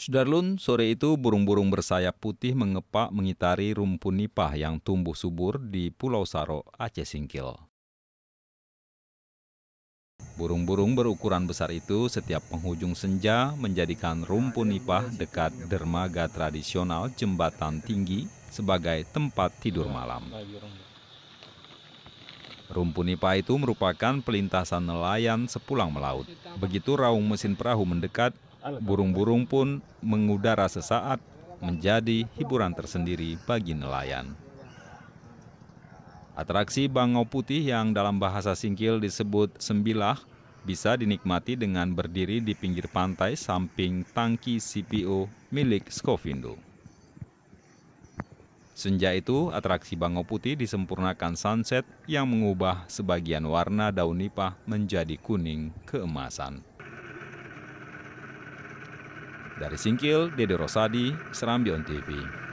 Sudarlun, sore itu burung-burung bersayap putih mengepak mengitari rumpun nipah yang tumbuh subur di Pulau Saro, Aceh Singkil. Burung-burung berukuran besar itu setiap penghujung senja menjadikan rumpun nipah dekat dermaga tradisional jembatan tinggi sebagai tempat tidur malam. Rumpun nipa itu merupakan pelintasan nelayan sepulang melaut. Begitu raung mesin perahu mendekat, burung-burung pun mengudara sesaat menjadi hiburan tersendiri bagi nelayan. Atraksi bangau putih yang dalam bahasa singkil disebut sembilah bisa dinikmati dengan berdiri di pinggir pantai samping tangki CPO milik Skovindo. Senja itu, atraksi bangau Putih disempurnakan sunset yang mengubah sebagian warna daun nipah menjadi kuning keemasan. Dari Singkil, Dede Rosadi, Serambion TV.